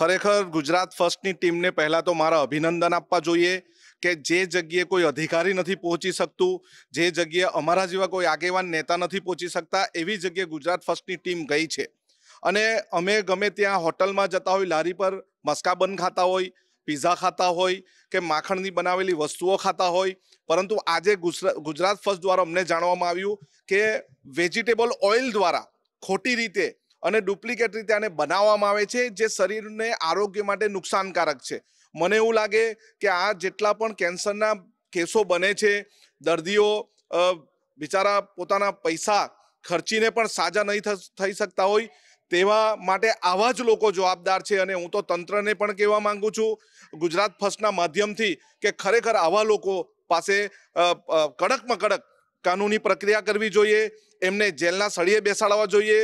ખરેખર ગુજરાત ફર્સ્ટની ટીમને પહેલાં તો મારા અભિનંદન આપવા જોઈએ કે જે જગ્યાએ કોઈ અધિકારી નથી પહોંચી શકતું જે જગ્યાએ અમારા જેવા કોઈ આગેવાન નેતા નથી પહોંચી શકતા એવી જગ્યાએ ગુજરાત ફર્સ્ટની ટીમ ગઈ છે અને અમે ગમે ત્યાં હોટલમાં જતા હોય લારી પર મસ્કાબન ખાતા હોય પીઝા ખાતા હોય કે માખણની બનાવેલી વસ્તુઓ ખાતા હોય પરંતુ આજે ગુજરાત ફર્સ્ટ દ્વારા અમને જાણવામાં આવ્યું કે વેજીટેબલ ઓઇલ દ્વારા ખોટી રીતે અને ડુપ્લિકેટ રીતે આને બનાવવામાં આવે છે જે શરીરને આરોગ્ય માટે નુકસાનકારક છે મને એવું લાગે કે આ જેટલા પણ કેન્સરના કેસો બને છે દર્દીઓ બિચારા પોતાના પૈસા ખર્ચીને પણ સાજા નહીં થઈ શકતા હોય તેવા માટે આવા જ લોકો જવાબદાર છે અને હું તો તંત્રને પણ કહેવા માંગુ છું ગુજરાત ફર્સ્ટના માધ્યમથી કે ખરેખર આવા લોકો પાસે કડકમાં કડક કાનૂની પ્રક્રિયા કરવી જોઈએ એમને જેલના સળીએ બેસાડવા જોઈએ